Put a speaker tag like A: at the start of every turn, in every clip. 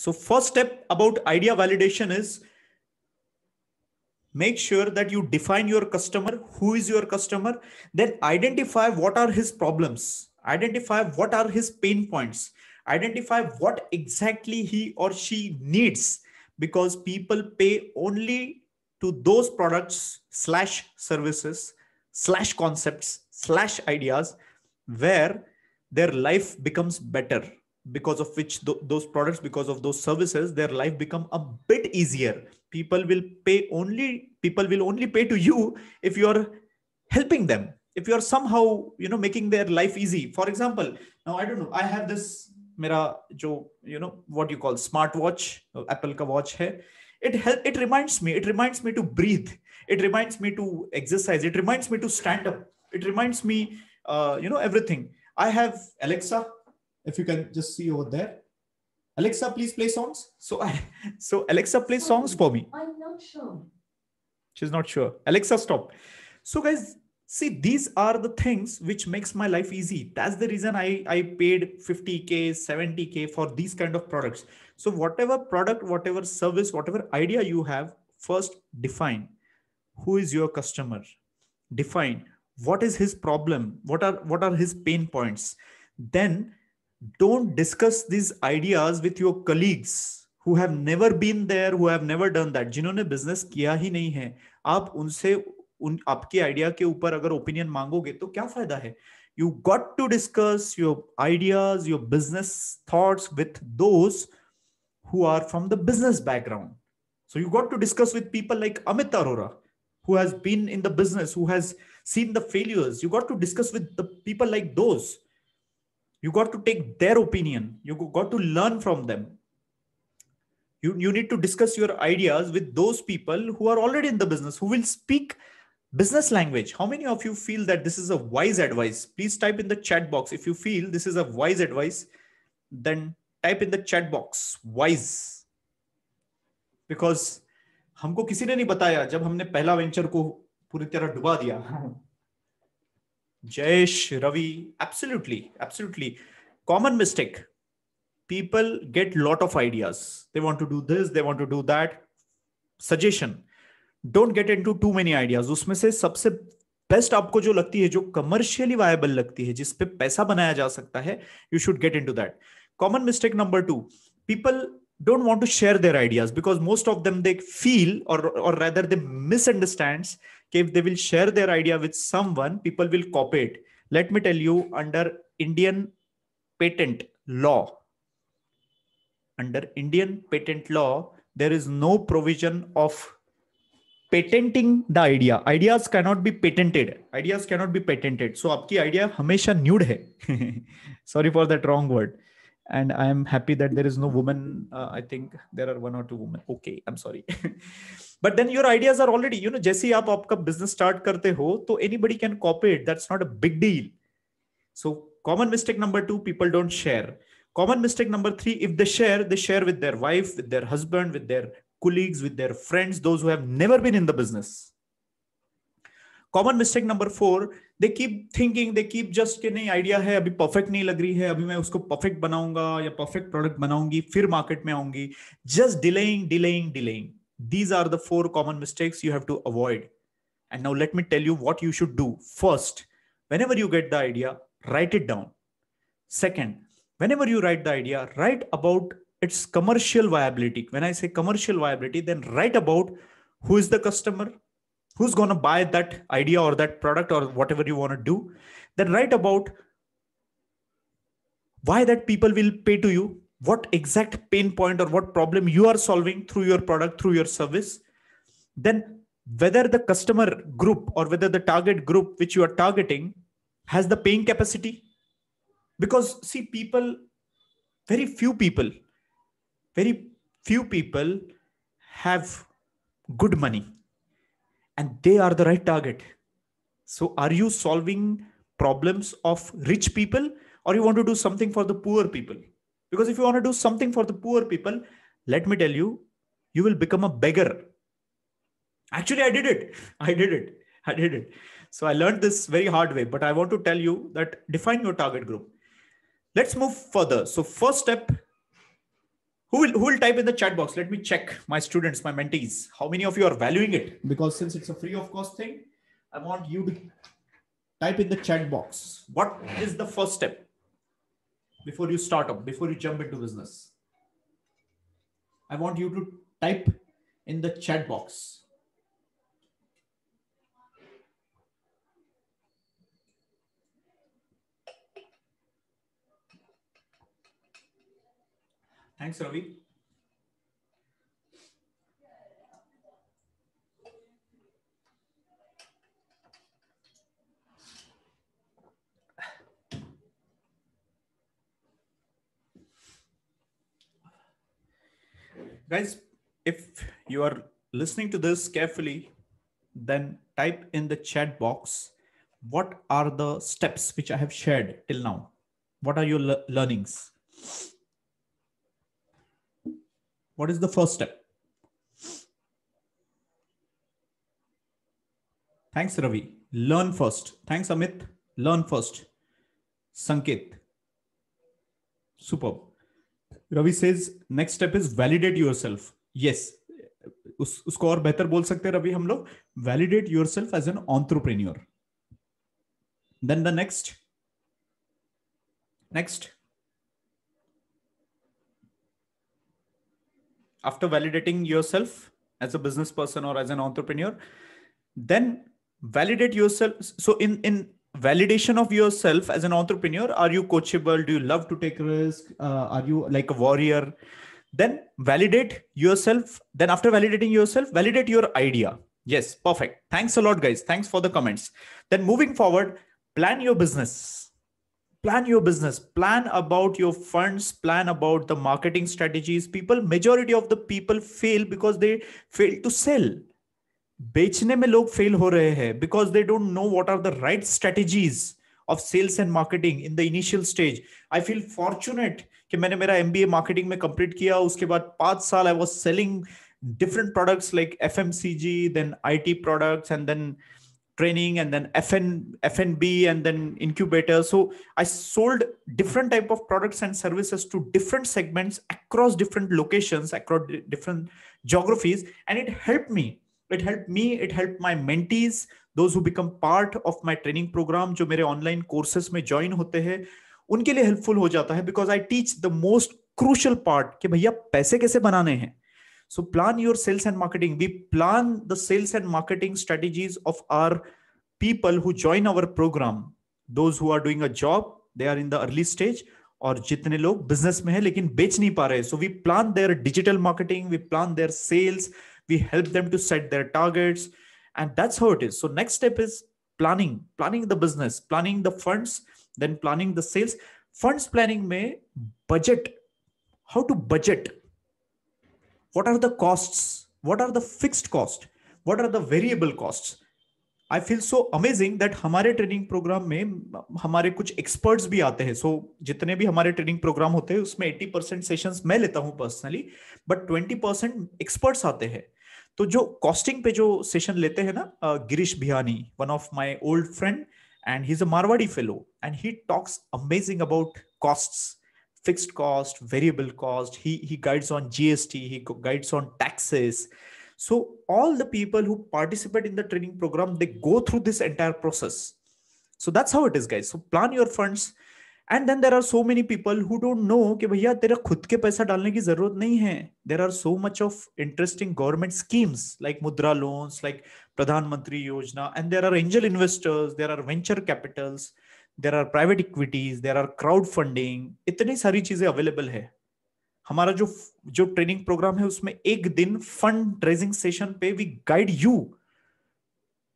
A: So first step about idea validation is make sure that you define your customer, who is your customer, then identify what are his problems, identify what are his pain points, identify what exactly he or she needs because people pay only to those products slash services slash concepts slash ideas where their life becomes better because of which th- those products because of those services their life become a bit easier people will pay only people will only pay to you if you are helping them if you are somehow you know making their life easy for example now i don't know i have this mera jo you know what you call smartwatch apple ka watch hai it help it reminds me it reminds me to breathe it reminds me to exercise it reminds me to stand up it reminds me uh, you know everything i have alexa if you can just see over there alexa please play songs so i so alexa play songs for me i'm not sure she's not sure alexa stop so guys see these are the things which makes my life easy that's the reason i i paid 50k 70k for these kind of products so whatever product whatever service whatever idea you have first define who is your customer define what is his problem what are what are his pain points then don't discuss these ideas with your colleagues who have never been there who have never done that जिन्होंने business किया ही नहीं है आप उनसे आपके idea के ऊपर अगर ओपिनियन मांगोगे तो क्या फायदा है you got to discuss your ideas your business thoughts with those who are from the business background so you got to discuss with people like amit arora who has been in the business who has seen the failures you got to discuss with the people like those you got to take their opinion you got to learn from them you, you need to discuss your ideas with those people who are already in the business who will speak business language how many of you feel that this is a wise advice please type in the chat box if you feel this is a wise advice then type in the chat box wise because हमको किसी ने नहीं बताया जब हमने पहला venture को पूरी तरह डुबा दिया Jayesh, Ravi, absolutely, absolutely. Common mistake. People get lot of ideas. They want to do this, they want to do that. Suggestion. Don't get into too many ideas. उसमें से सबसे बेस्ट आपको जो लगती है जो कमर्शियली वायबल लगती है जिसपे पैसा बनाया जा सकता है you should get into that common mistake number two people don't want to share their ideas because most of them they feel or rather they they misunderstands if they will share their idea with someone, people will copy it. Let me tell you, under Indian patent law, under Indian patent law, there is no provision of patenting the idea ideas cannot be patented ideas cannot be patented so आपकी idea हमेशा nude है sorry for that wrong word and I am happy that there is no women I think there are one or two women okay I am sorry but then your ideas are already you know जैसे ही आप आपका business start करते हो तो anybody can copy it that's not a big deal so common mistake number two people don't share common mistake number three if they share the share with their wife with their husband with their colleagues with their friends those who have never been in the common mistake number four they keep thinking they keep just के नहीं idea है अभी perfect नहीं लग रही है अभी मैं उसको परफेक्ट बनाऊंगा या परफेक्ट प्रोडक्ट बनाऊंगी फिर मार्केट में आऊंगी just delaying delaying delaying These are the four common mistakes you have to avoid. And now let me tell you what you should do. First, whenever you get the idea, write it down. Second, whenever you write the idea, write about its commercial viability. When I say commercial viability, then write about who is the customer, who's going to buy that idea or that product or whatever you want to do. Then write about why that people will pay to you what exact pain point or what problem you are solving through your product, through your service. Then whether the customer group or whether the target group which you are targeting has the paying capacity. Because see, people, very few people, very few people have good money and they are the right target. So are you solving problems of rich people or you want to do something for the poor people? Because if you want to do something for the poor people, let me tell you, you will become a beggar. Actually, I did it. I did it. I did it. So I learned this very hard way, but I want to tell you that define your target group. Let's move further. So first step, who will who will type in the chat box? Let me check my students, my mentees. How many of you are valuing it? Because since it's a free of cost thing, I want you to type in the chat box. What is the first step? before you start up, before you jump into business. I want you to type in the chat box. Thanks, Ravi. Guys, if you are listening to this carefully, then type in the chat box what are the steps which I have shared till now? What are your le learnings? What is the first step? Thanks, Ravi. Learn first. Thanks, Amit. Learn first. Sanket. Superb. Ravi says next step is validate yourself yes उस उसको और बेहतर बोल सकते हैं रवि हम लोग validate yourself as an entrepreneur then the next next after validating yourself as a business person or as an entrepreneur then validate yourself so in in validation of yourself as an entrepreneur are you coachable do you love to take risk uh, are you like a warrior then validate yourself then after validating yourself validate your idea yes perfect thanks a lot guys thanks for the comments then moving forward plan your business plan your business plan about your funds plan about the marketing strategies people majority of the people fail because they fail to sell बेचने में लोग fail हो रहे हैं because they don't know what are the right strategies of sales and marketing in the initial stage I feel fortunate कि मैंने मेरा M B A marketing में कंप्लीट किया उसके बाद पांच साल I was selling different products like F M C G then I T products and then training and then FN, fnb and then incubator so i sold different type of products and services to different segments across different locations across different geographies and it helped me it help me it help my mentees those who become part of my training programme जो मेरे online courses में join होते हैं उनके लिए helpful हो जाता है because I teach the most crucial part कि भैया पैसे कैसे बनाने हैं so plan your sales and marketing we plan the sales and marketing strategies of our people who join our programme those who are doing a job they are in the early stage और जितने लोग business में है लेकिन बेच नहीं पा रहे so we plan their digital marketing we plan their sales we help them to set their targets and that's how it is so next step is planning planning the business planning the funds then planning the sales funds planning may budget how to budget what are the costs what are the fixed cost what are the variable costs I feel so amazing that हमारे training programme में हमारे कुछ experts भी आते हैं सो so, जितने भी हमारे ट्रेनिंग प्रोग्राम होते हैं उसमें 80 परसेंट सेशंस मैं लेता हूं पर्सनली बट 20 परसेंट एक्सपर्ट्स आते हैं तो जो कॉस्टिंग पे जो सेशन लेते हैं ना Girish Bihani one of my old friend and he Marwari fellow and he talks amazing about cost fixed cost variable cost he guides on GST he guides on taxes so all the people who participate in the training programme they go through this entire process so that's how it is guide so plan your funds and then there are so many people who don't know कि भैया तेरा खुद के पैसा डालने की जरूरत नहीं है there are so much of interesting government schemes like Mudra loans like Pradhan Mantri Yojana and there are angel investors there are venture capitals there are private equities there are crowd funding इतनी सारी चीजें अवेलेबल है हमारा जो जो ट्रेनिंग प्रोग्राम है उसमें एक दिन फंड रेजिंग सेशन पे we guide you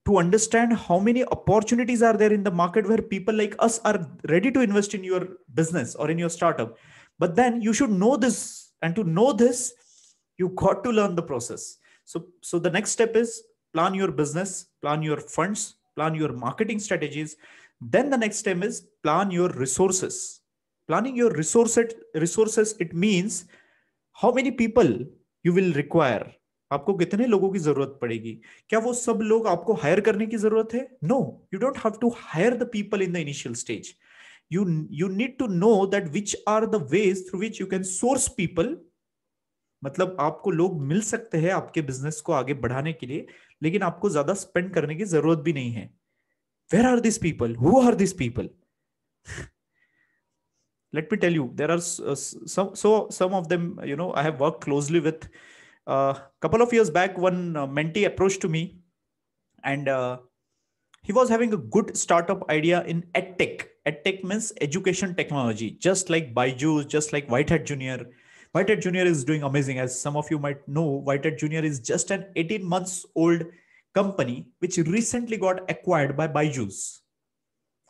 A: to understand how many opportunities are there in the market where people like us are ready to invest in your business or in your startup but then you should know this and to know this you got to learn the process so so the next step is plan your business plan your funds plan your marketing strategies then the next step is plan your resources planning your resource resources it means how many people you will require आपको कितने लोगों की जरूरत पड़ेगी क्या वो सब लोग आपको हायर करने की जरूरत है no you don't have to hire the people in the initial stage you you need to know that which are the ways through which you can source people मतलब आपको लोग मिल सकते हैं आपके बिजनेस को आगे बढ़ाने के लिए लेकिन आपको ज्यादा स्पेंड करने की जरूरत भी नहीं है where are this people who are this people let me tell you there are some of them you know I have work closely with a uh, couple of years back one uh, mentee approached to me and uh, he was having a good startup idea in edtech edtech means education technology just like byju's just like white hat junior white hat junior is doing amazing as some of you might know white hat junior is just an 18 months old company which recently got acquired by byju's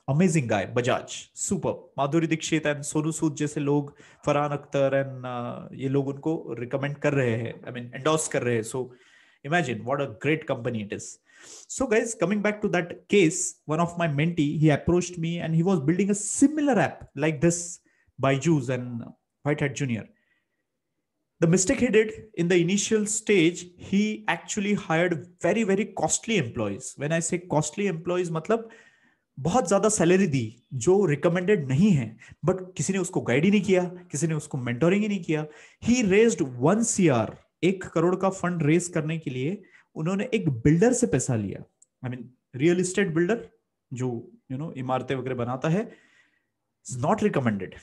A: amazing guy Bajaj super Madhuri Dixit and Sonu Sood जैसे लोग Farhan Akhtar and ये लोग उनको recommend कर रहे हैं I mean endorse कर रहे हैं सो imagine what a great company it is so guys coming back to that case one of my mentee he approached me and he was building a similar app like this by jews and white hat junior the mistake he did in the initial stage he actually hired very very costly employees when i say costly employees matlab बहुत ज्यादा salary दी जो recommended नहीं है but किसी ने उसको guide ही नहीं किया किसी ने उसको मेंटोरिंग ही नहीं किया he raised one C R एक करोड़ का फंड रेज करने के लिए उन्होंने एक बिल्डर से पैसा लिया I mean real estate builder जो यू नो इमारतें वगैरह बनाता है not recommended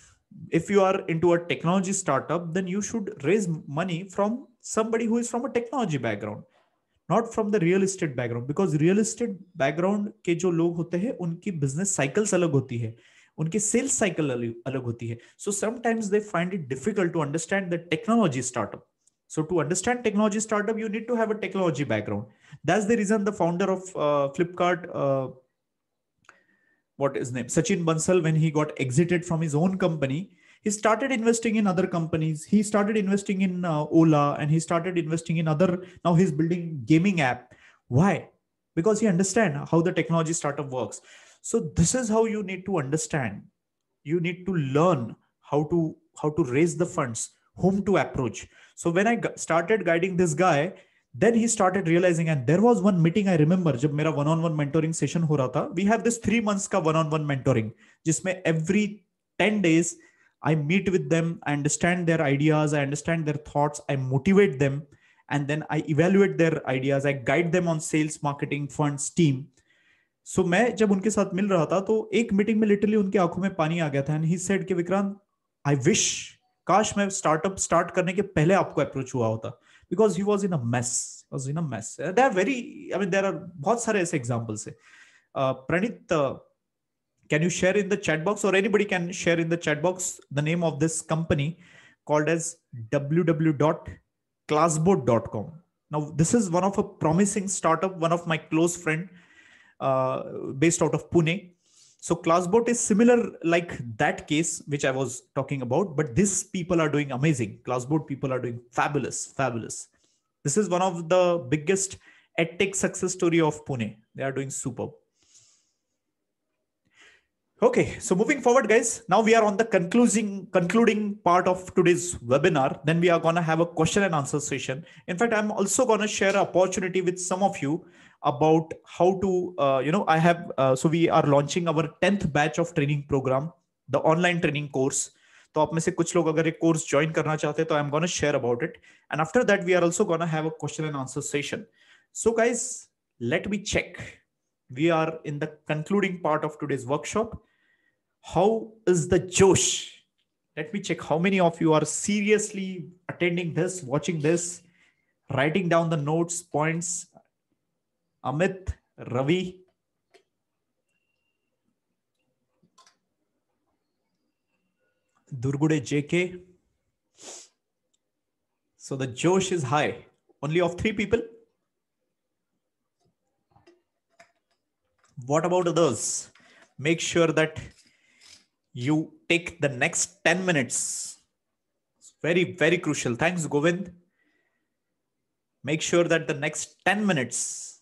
A: if you are into a technology startup then you should raise money from somebody who is from a technology background not from the real estate background because real estate background के जो लोग होते हैं उनकी business cycles अलग होती है उनकी सेल्स साइकिल अलग होती है so sometimes they find it difficult to understand the technology startup So to understand technology startup, you need to have a technology background. That's the reason the founder of uh, Flipkart, uh, what is name, Sachin Bansal, when he got exited from his own company, he started investing in other companies he started investing in uh, ola and he started investing in other now he's building gaming app why because he understand how the technology startup works so this is how you need to understand you need to learn how to how to raise the funds whom to approach so when I started guiding this guy then he started realizing and there was one meeting i remember जब मेरा one on one mentoring session हो रहा था We have this three months का one on one mentoring, जिसमें every ten days. I meet with them, I understand their ideas, I understand their thoughts, I motivate them, and then I evaluate their ideas, I guide them on sales, marketing, funds, team. so, मैं जब उनके साथ मिल रहा था तो एक meeting में literally उनकी आंखों में पानी आ गया था एंड ही सेड कि विक्रांत आई विश काश मैं स्टार्टअप स्टार्ट करने के पहले आपको अप्रोच हुआ होता because he was in a mess was in a mess there are very I mean there are बहुत सारे ऐसे एग्जाम्पल्स है uh, Praneeth uh, Can you share in the chat box or anybody can share in the chat box the name of this company called as www.classboard.com. Now, this is one of a promising startup, one of my close friend uh, based out of Pune. So ClassBoard is similar like that case, which I was talking about, but these people are doing amazing. ClassBoard people are doing fabulous, fabulous. This is one of the biggest edtech success story of Pune. They are doing superb. Okay, so moving forward, guys, now we are on the concluding concluding part of today's webinar. Then we are gonna have a question and answer session. In fact, I'm also gonna share an opportunity with some of you about how to, uh, you know, I have uh, so we are launching our tenth batch of training program, the online training course. तो आप में से कुछ लोग अगर एक course join करना चाहते हैं तो I am gonna share about it and after that we are also gonna have a question and answer session so guys let me check we are in the concluding part of today's workshop how is the Josh? Let me check how many of you are seriously attending this, watching this, writing down the notes, points. Amit, Ravi, Durgude JK. So the Josh is high. Only of three people. What about others? Make sure that you take the next 10 minutes. It's very, very crucial. Thanks, Govind. Make sure that the next 10 minutes,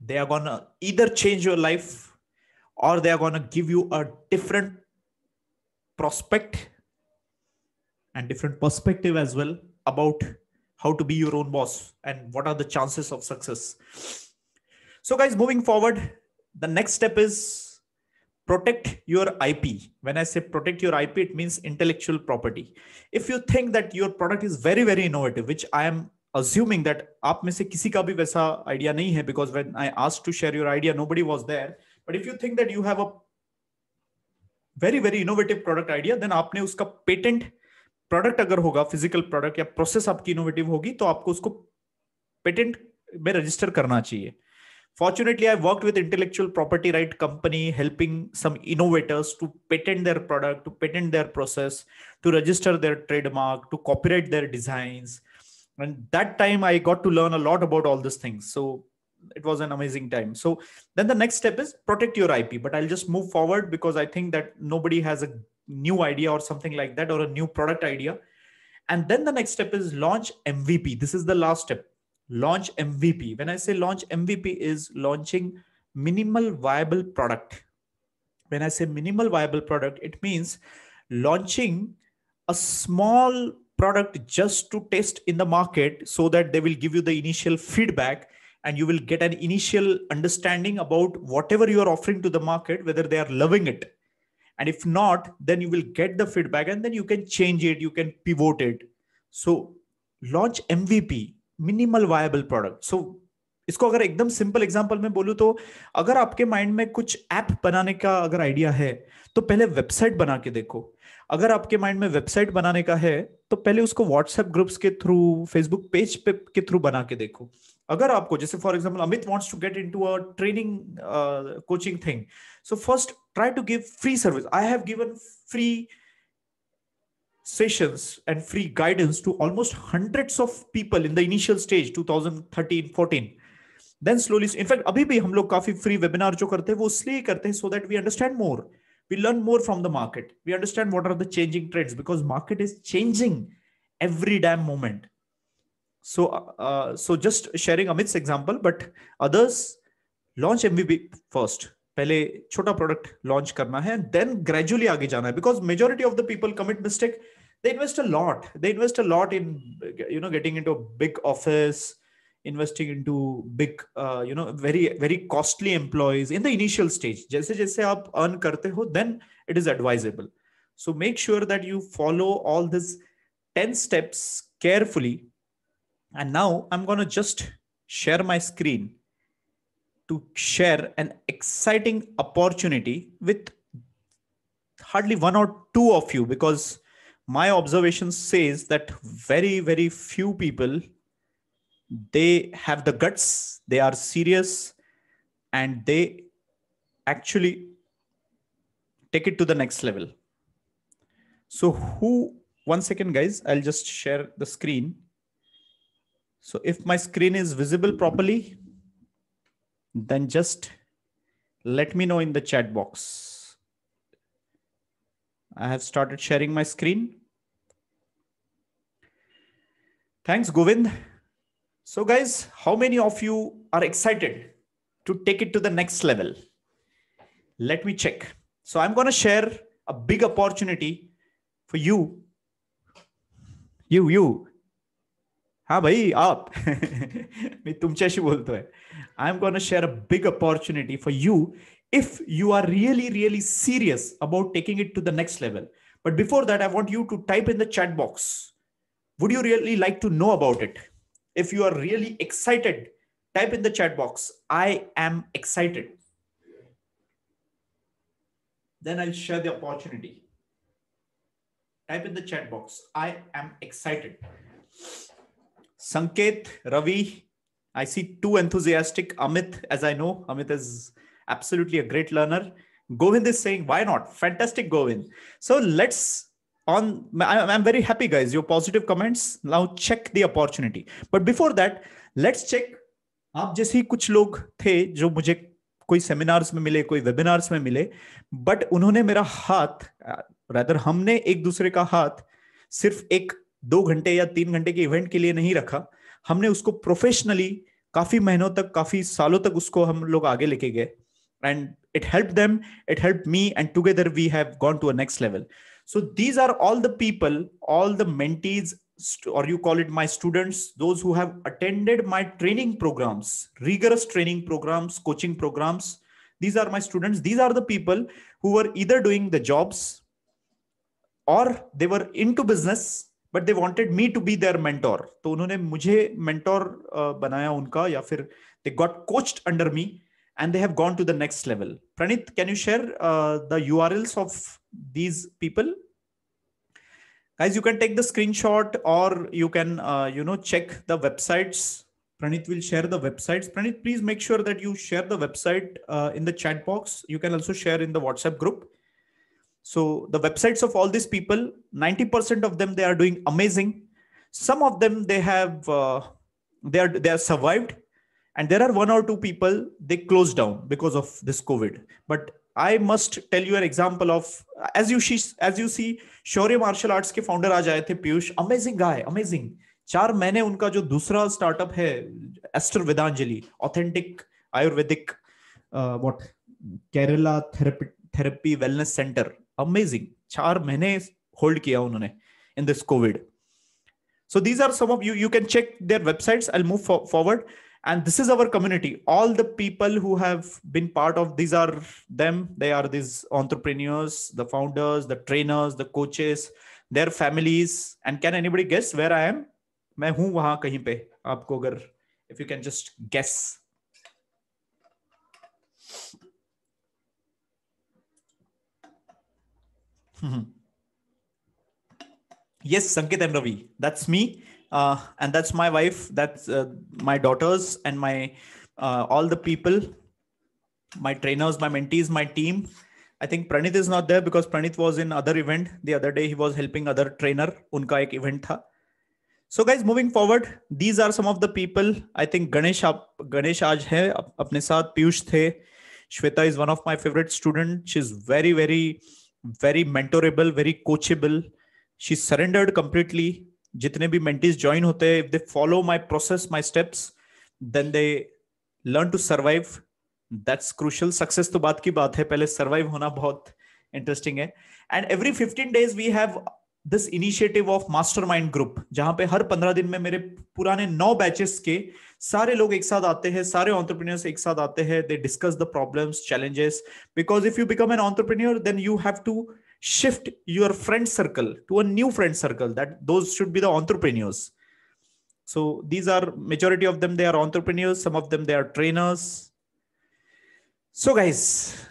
A: they are going to either change your life or they are going to give you a different prospect and different perspective as well about how to be your own boss and what are the chances of success. So, guys, moving forward, the next step is protect your ip when i say protect your ip it means intellectual property if you think that your product is very very innovative which i am assuming that आप में से किसी का भी वैसा idea नहीं है because when I ask to share your idea nobody was there but if you think that you have a very very innovative product idea then आपने उसका पेटेंट प्रोडक्ट अगर होगा फिजिकल प्रोडक्ट या process आपकी innovative होगी तो आपको उसको पेटेंट में रजिस्टर करना चाहिए fortunately i worked with intellectual property right company helping some innovators to patent their product to patent their process to register their trademark to copyright their designs and that time i got to learn a lot about all these things so it was an amazing time so then the next step is protect your ip but i'll just move forward because i think that nobody has a new idea or something like that or a new product idea and then the next step is launch mvp this is the last step launch mvp when i say launch mvp is launching minimal viable product when i say minimal viable product it means launching a small product just to test in the market so that they will give you the initial feedback and you will get an initial understanding about whatever you are offering to the market whether they are loving it and if not then you will get the feedback and then you can change it you can pivot it so launch mvp minimal viable product so इसको अगर एकदम simple example में बोलूं तो अगर आपके mind में कुछ ऐप बनाने का अगर आइडिया है तो पहले वेबसाइट बना के देखो अगर आपके माइंड में वेबसाइट बनाने का है तो पहले उसको व्हाट्सएप ग्रुप्स के थ्रू फेसबुक पेज पे के थ्रू बना के देखो अगर आपको जैसे for example Amit wants to get into a training coaching thing so first try to give free service I have given free sessions and free guidance to almost hundreds of people in the initial stage 2013-14 then slowly in fact abhi bhi hum log kafi free webinar jo karte hain wo isliye karte hain so that we understand more we learn more from the market we understand what are the changing trends because market is changing every damn moment so uh, uh, so just sharing amit's example but others launch mvp first पहले छोटा product launch करना है then gradually आगे जाना है because majority of the people commit mistake they invest a lot they invest a lot in you know getting into a big office investing into big uh, you know very very costly employees in the initial stage jaise jaise aap earn karte ho then it is advisable so make sure that you follow all these 10 steps carefully and now i'm going to just share my screen to share an exciting opportunity with hardly one or two of you because my observation says that very very few people they have the guts they are serious and they actually take it to the next level so who one second guys i'll just share the screen so if my screen is visible properly then just let me know in the chat box i have started sharing my screen Thanks, Govind. So, guys, how many of you are excited to take it to the next level? Let me check. So, I'm going to share a big opportunity for you. You, you. हाँ भाई आप i तुमच्याशी बोलतोय I am a share a big opportunity for you if you are really really serious about taking it to the next level but before that I want you to type in the chat box would you really like to know about it if you are really excited type in the chat box i am excited then i'll share the opportunity type in the chat box i am excited sanket ravi i see two enthusiastic amit as i know amit is absolutely a great learner govind is saying why not fantastic govind so let's on i'm very happy guys your positive comments now check the opportunity but before that let's check आप जैसे ही कुछ लोग थे जो मुझे कोई seminars में मिले कोई वेबिनार्स में मिले बट उन्होंने मेरा हाथ रादर uh, हमने एक दूसरे का हाथ सिर्फ एक दो घंटे या तीन घंटे के इवेंट के लिए नहीं रखा हमने उसको प्रोफेशनली काफी महीनों तक काफी सालों तक उसको हम लोग आगे लेके गए and it help them it help me and together we have gone to a next level So these are all the people, all the mentees, or you call it my students, those who have attended my training programs, rigorous training programs, coaching programs. These are my students. These are the people who were either doing the jobs or they were into business but they wanted me to be their mentor. So उन्होंने मुझे mentor uh, बनाया उनका या फिर and they have gone to the next level. Pranit, can you share uh, the URLs of these people? Guys, you can take the screenshot or you can, uh, you know, check the websites. Pranit will share the websites. Pranit, please make sure that you share the website uh, in the chat box. You can also share in the WhatsApp group. So the websites of all these people, 90% of them, they are doing amazing. Some of them, they have, uh, they are, they are survived and there are one or two people they closed down because of this covid but i must tell you an example of as you as you see shorya martial arts ke founder aaj aaye the piyush amazing guy amazing चार महीने उनका जो दूसरा startup है Aster Vedanjali authentic ayurvedic what Kerala therapy therapy wellness centre amazing चार महीने hold किया उन्होंने in this covid so these are some of you you can check their websites I move forward फौ, and this is our community all the people who have been part of these are them they are these entrepreneurs the founders the trainers the coaches their families and can anybody guess where i am if you can just guess yes sanket and ravi that's me uh, and that's my wife that's uh, my daughters and my uh, all the people my trainers my mentees my team i think pranit is not there because pranit was in other event the other day he was helping other trainer unka ek event tha so guys moving forward these are some of the people i think ganesh aap ganesh aaj hai ap, apne piyush the shweta is one of my favorite student she's very very very mentorable very coachable she surrendered completely जितने भी mentees join होते हैं if they follow my process my steps then they learn to survive that's crucial success तो बात की बात है पहले सर्वाइव होना बहुत इंटरेस्टिंग है and every fifteen days we have this initiative of mastermind group जहां पे हर पंद्रह दिन में मेरे पुराने नौ बैचेस के सारे लोग एक साथ आते हैं सारे ऑन्टरप्रीनियर्स एक साथ आते हैं they discuss the problems challenges because if you become an entrepreneur then you have to shift your friend circle to a new friend circle that those should be the entrepreneurs so these are majority of them they are entrepreneurs some of them they are trainers so guys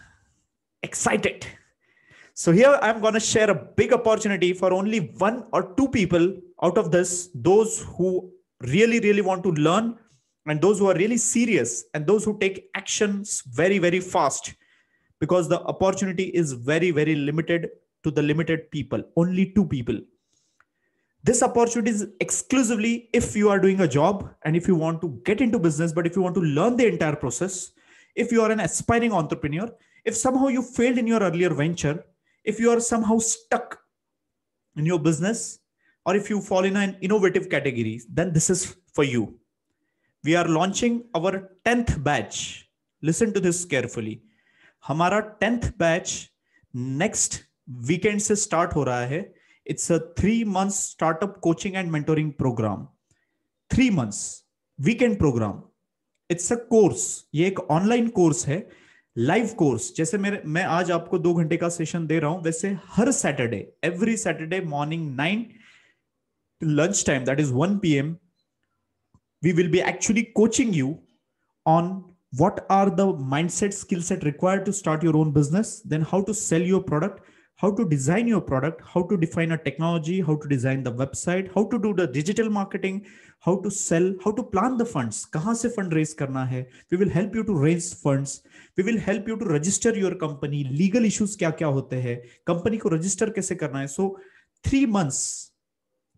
A: excited so here i'm going to share a big opportunity for only one or two people out of this those who really really want to learn and those who are really serious and those who take actions very very fast because the opportunity is very very limited to the limited people only two people this opportunity is exclusively if you are doing a job and if you want to get into business but if you want to learn the entire process if you are an aspiring entrepreneur if somehow you failed in your earlier venture if you are somehow stuck in your business or if you fall in an innovative category then this is for you we are launching our 10th batch listen to this carefully हमारा tenth batch next weekend से start हो रहा है it's a three month startup coaching and mentoring programme three months weekend programme it's a course ये एक online course है live course जैसे मेरे मैं आज आपको दो घंटे का सेशन दे रहा हूं वैसे हर Saturday every Saturday morning nine to lunch time that is one P M we will be actually coaching you on what are the mindset skill set required to start your own business then how to sell your product how to design your product how to define a technology how to design the website how to do the digital marketing how to sell how to plan the funds kahan se fund raise karna hai we will help you to raise funds we will help you to register your company legal issues kya kya hote hain company ko register kaise karna hai so 3 months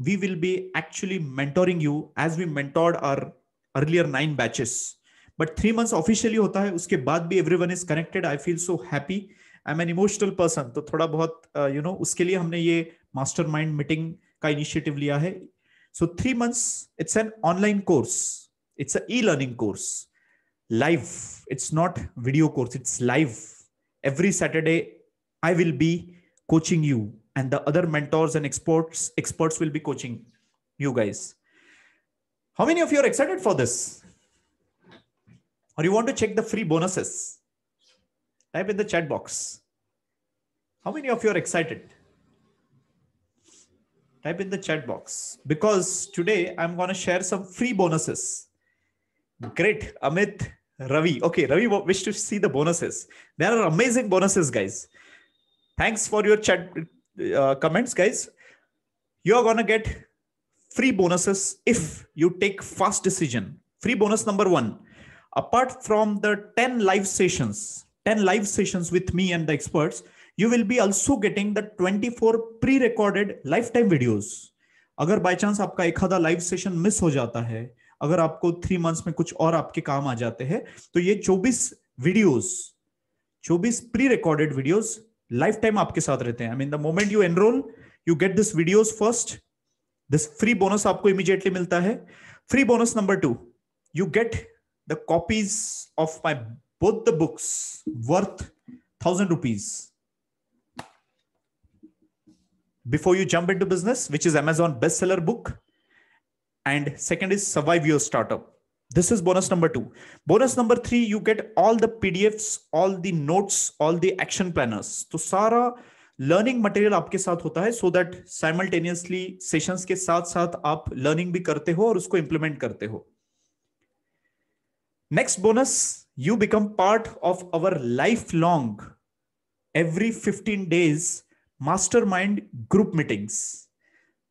A: we will be actually mentoring you as we mentored our earlier nine batches but three months officially होता है उसके बाद भी every one is connected I feel so happy I am an emotional person तो थोड़ा बहुत you uh, know you know, उसके लिए हमने ये मास्टर माइंड मीटिंग का इनिशिएटिव लिया है so three months it's an online course it's a e learning course live it's not video course it's live every Saturday I will be coaching you and the other mentors and experts experts will be coaching you guys how many of you are excited for this or you want to check the free bonuses, type in the chat box. How many of you are excited? Type in the chat box because today I'm going to share some free bonuses. Great, Amit, Ravi. Okay, Ravi wish to see the bonuses. There are amazing bonuses, guys. Thanks for your chat uh, comments, guys. You are going to get free bonuses if you take fast decision. Free bonus number one apart from the 10 live sessions 10 live sessions with me and the experts you will be also getting the 24 pre-recorded lifetime videos अगर by chance आपका एक आधा live session miss हो जाता है अगर आपको three months में कुछ और आपके काम आ जाते हैं तो ये 24 videos 24 pre recorded videos lifetime आपके साथ रहते हैं I mean the moment you enrol you get this videos first this free bonus आपको इमीडिएटली मिलता है free bonus number two you get the copies of my both the books worth thousand rupees before you jump into business which is amazon bestseller book and second is survive your startup this is bonus number two bonus number three you get all the pdfs all the notes all the action planners So Sara learning material आपके साथ होता है so that simultaneously sessions के साथ साथ आप learning भी करते हो और उसको इंप्लीमेंट करते हो next bonus you become part of our lifelong every fifteen days mastermind group meetings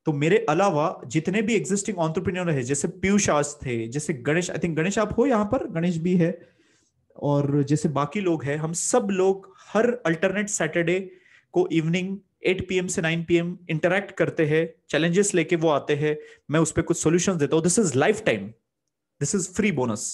A: तो मेरे अलावा जितने भी एग्जिस्टिंग ऑन्टरप्रीनियर है जैसे पीयूष आज थे जैसे गणेश आई थिंक गणेश आप हो यहाँ पर गणेश भी है और जैसे बाकी लोग हैं हम सब लोग हर अल्टरनेट सैटरडे को इवनिंग 8 पीएम से 9 पीएम इंटरेक्ट करते हैं चैलेंजेस लेके वो आते हैं मैं उस पर कुछ सोल्यूशन देता हूँ this is lifetime this is free bonus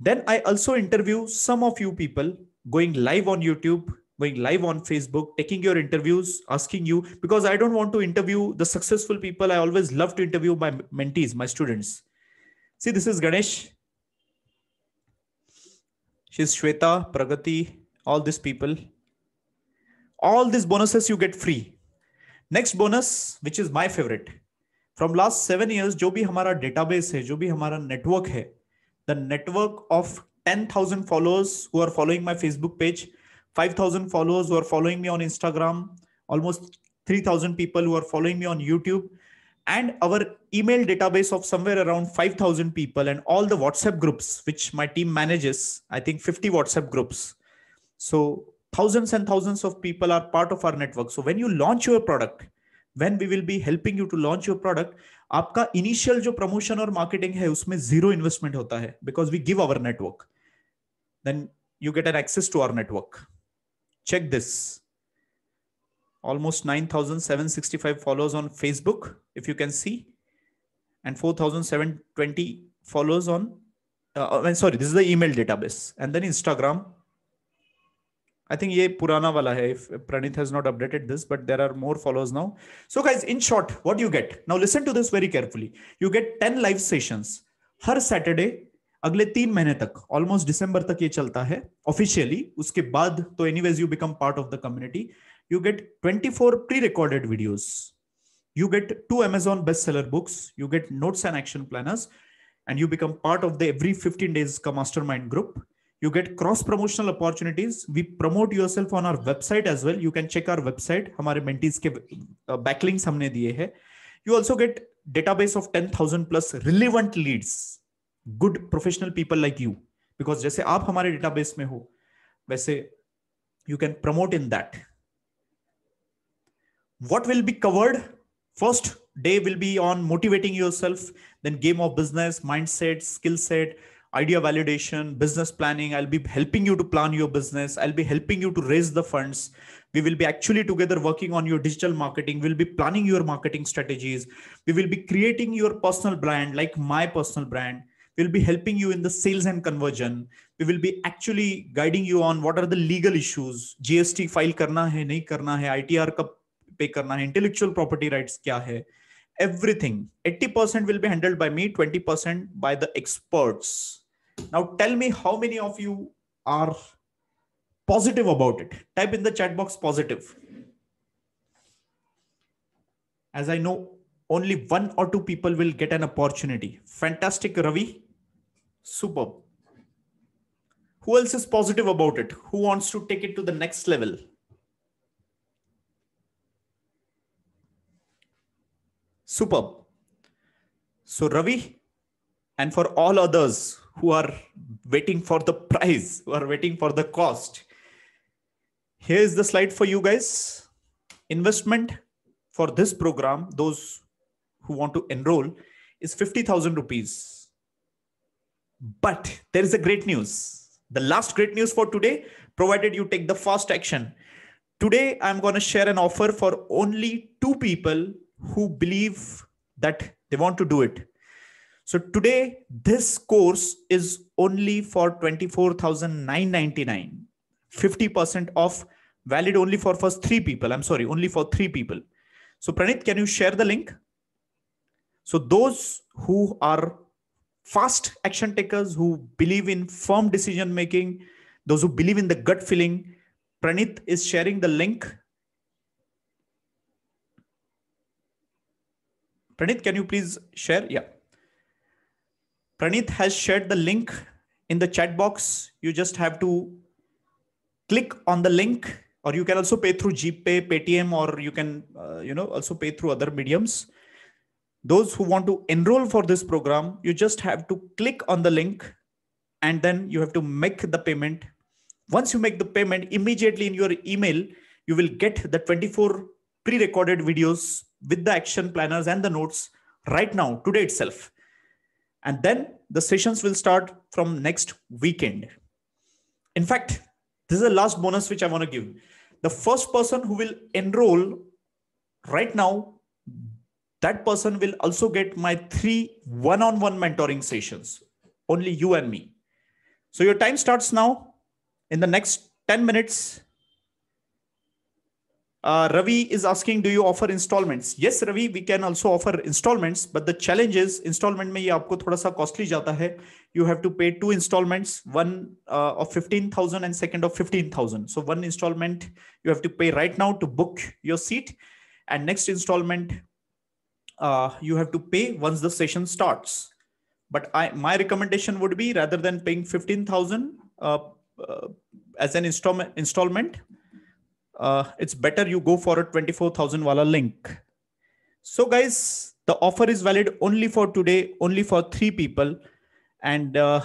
A: Then I also interview some of you people going live on YouTube, going live on Facebook, taking your interviews, asking you, because I don't want to interview the successful people. I always love to interview my mentees, my students. See, this is Ganesh. She's Shweta, Pragati, all these people. All these bonuses you get free. Next bonus, which is my favorite. From last seven years, जो भी हमारा database है, जो भी हमारा network है, the network of 10,000 followers who are following my Facebook page, 5,000 followers who are following me on Instagram, almost 3,000 people who are following me on YouTube, and our email database of somewhere around 5,000 people, and all the WhatsApp groups, which my team manages, I think 50 WhatsApp groups. So, thousands and thousands of people are part of our network. So, when you launch your product, when we will be helping you to launch your product, आपका initial जो promotion और marketing है उसमें zero investment होता है because we give our network then you get an access to our network check this almost nine thousand seven sixty five followers on Facebook if you can see and four thousand seven twenty followers on sorry this is the email database and then Instagram I think ye purana wala hai. If Pranith has not updated this, but there are more followers now. So guys, in short, what do you get? Now listen to this very carefully. You get 10 live sessions. हर Saturday, अगले तीन महीने तक almost दिसंबर तक ये चलता है officially उसके बाद तो anyways you become part of the community you get 24 pre-recorded videos, you get two amazon bestseller books you get notes and action planners and you become part of the every 15 days mastermind group you get cross promotional opportunities we promote yourself on our website as well you can check our website हमारे mentees backlinks हमने दिए हैं you also get database of 10000 plus relevant leads good professional people like you because just आप हमारे database में हो वैसे you can promote in that what will be covered first day will be on motivating yourself then game of business mindset skill set idea validation business planning i'll be helping you to plan your business i'll be helping you to raise the funds we will be actually together working on your digital marketing we'll be planning your marketing strategies we will be creating your personal brand like my personal brand we'll be helping you in the sales and conversion we will be actually guiding you on what are the legal issues gst file karna hai nahi karna hai itr kab pay karna hai intellectual property rights kya hai everything 80% will be handled by me 20% by the experts now tell me how many of you are positive about it. Type in the chat box positive. As I know, only one or two people will get an opportunity. Fantastic, Ravi. Superb. Who else is positive about it? Who wants to take it to the next level? Superb. So, Ravi, and for all others who are waiting for the price, who are waiting for the cost. Here is the slide for you guys. Investment for this program, those who want to enroll, is 50,000 rupees. But there is a great news. The last great news for today, provided you take the fast action. Today, I'm going to share an offer for only two people who believe that they want to do it. So today, this course is only for 24,999, 50% off, valid only for first three people. I'm sorry, only for three people. So Pranit, can you share the link? So those who are fast action takers, who believe in firm decision making, those who believe in the gut feeling, Pranit is sharing the link. Pranit, can you please share? Yeah. Pranith has shared the link in the chat box. You just have to click on the link or you can also pay through GPay, Paytm, or you can, uh, you know, also pay through other mediums. Those who want to enroll for this program, you just have to click on the link and then you have to make the payment. Once you make the payment, immediately in your email, you will get the 24 pre recorded videos with the action planners and the notes right now, today itself. And then the sessions will start from next weekend. In fact, this is the last bonus which I want to give. The first person who will enroll right now, that person will also get my three one on one mentoring sessions, only you and me. So your time starts now. In the next 10 minutes, uh, Ravi is asking, do you offer installments? Yes, Ravi, we can also offer installments, but the challenge is installment में ये आपको थोड़ा costly You have to pay two installments, one uh, of 15,000 and second of 15,000. So one installment you have to pay right now to book your seat and next installment uh, you have to pay once the session starts. But I, my recommendation would be rather than paying 15,000 uh, uh, as an installment, installment, uh, it's better you go for a 24000 wala link so guys the offer is valid only for today only for three people and uh,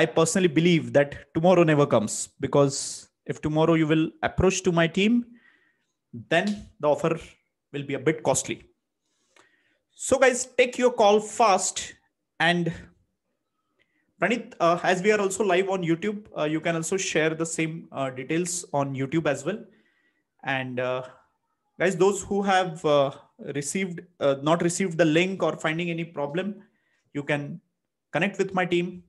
A: i personally believe that tomorrow never comes because if tomorrow you will approach to my team then the offer will be a bit costly so guys take your call fast and Pranit, uh, as we are also live on YouTube, uh, you can also share the same uh, details on YouTube as well. And uh, guys, those who have uh, received, uh, not received the link or finding any problem, you can connect with my team.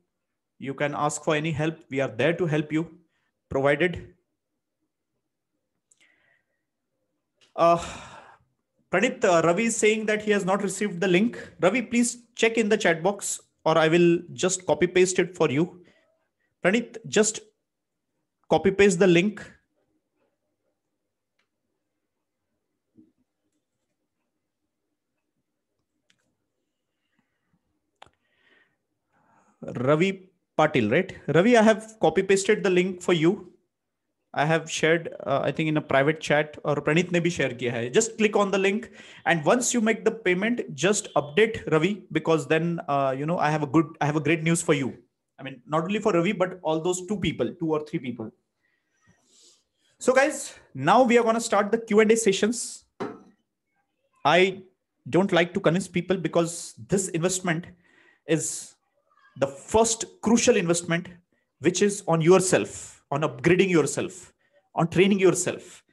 A: You can ask for any help. We are there to help you, provided. Pranit, Ravi is saying that he has not received the link. Ravi, please check in the chat box or I will just copy paste it for you. Pranit, just copy paste the link. Ravi Patil, right? Ravi, I have copy pasted the link for you. I have shared, uh, I think in a private chat or Pranit ne share kiya hai. Just click on the link. And once you make the payment, just update Ravi because then, uh, you know, I have a good, I have a great news for you. I mean, not only for Ravi, but all those two people, two or three people. So guys, now we are going to start the Q&A sessions. I don't like to convince people because this investment is the first crucial investment, which is on yourself on upgrading yourself, on training yourself.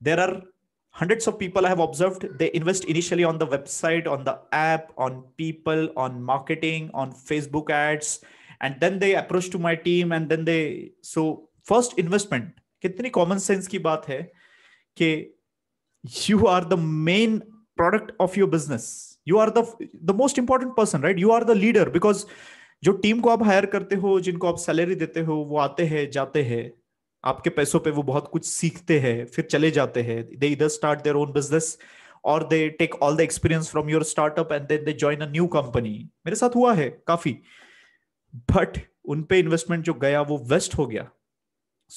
A: There are hundreds of people I have observed, they invest initially on the website, on the app, on people, on marketing, on Facebook ads. And then they approach to my team and then they, so first investment, कितनी common sense. Ki baat hai कि you are the main product of your business. You are the the most important person, right? You are the leader because. जो team को आप higher करते हो जिनको आप salary देते हो वो आते हैं जाते हैं आपके पैसों पे वो बहुत कुछ सीखते हैं फिर चले जाते हैं दे इधर स्टार्ट देयर ओन बिजनेस और they take all the experience from your startup and then they join a new company मेरे साथ हुआ है काफी बट उन पे इन्वेस्टमेंट जो गया वो वेस्ट हो गया